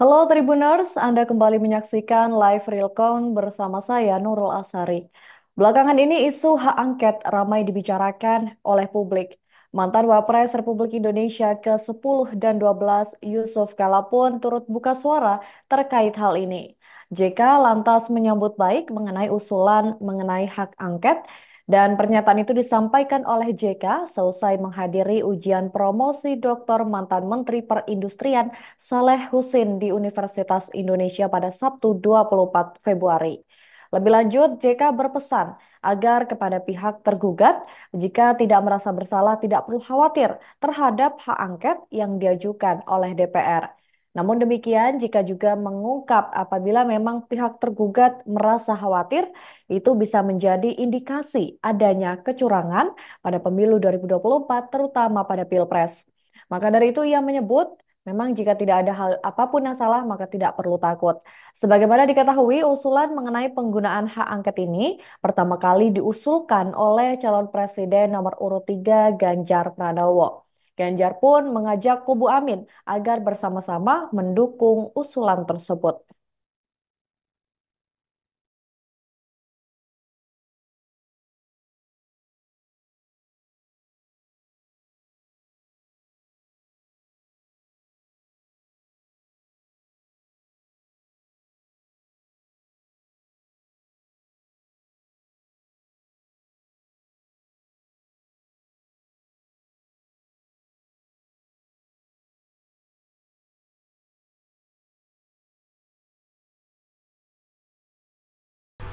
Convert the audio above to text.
Halo Tribuners, Anda kembali menyaksikan live real count bersama saya Nurul Asari. Belakangan ini isu hak angket ramai dibicarakan oleh publik. Mantan Wapres Republik Indonesia ke-10 dan 12 Yusuf Kala pun turut buka suara terkait hal ini. JK lantas menyambut baik mengenai usulan mengenai hak angket dan pernyataan itu disampaikan oleh JK seusai menghadiri ujian promosi doktor mantan Menteri Perindustrian Saleh Husin di Universitas Indonesia pada Sabtu 24 Februari. Lebih lanjut, JK berpesan agar kepada pihak tergugat, jika tidak merasa bersalah, tidak perlu khawatir terhadap hak angket yang diajukan oleh DPR. Namun demikian, jika juga mengungkap apabila memang pihak tergugat merasa khawatir, itu bisa menjadi indikasi adanya kecurangan pada pemilu 2024, terutama pada Pilpres. Maka dari itu ia menyebut, memang jika tidak ada hal apapun yang salah, maka tidak perlu takut. Sebagaimana diketahui, usulan mengenai penggunaan hak angket ini pertama kali diusulkan oleh calon presiden nomor urut 3 Ganjar Pranowo. Ganjar pun mengajak kubu Amin agar bersama-sama mendukung usulan tersebut.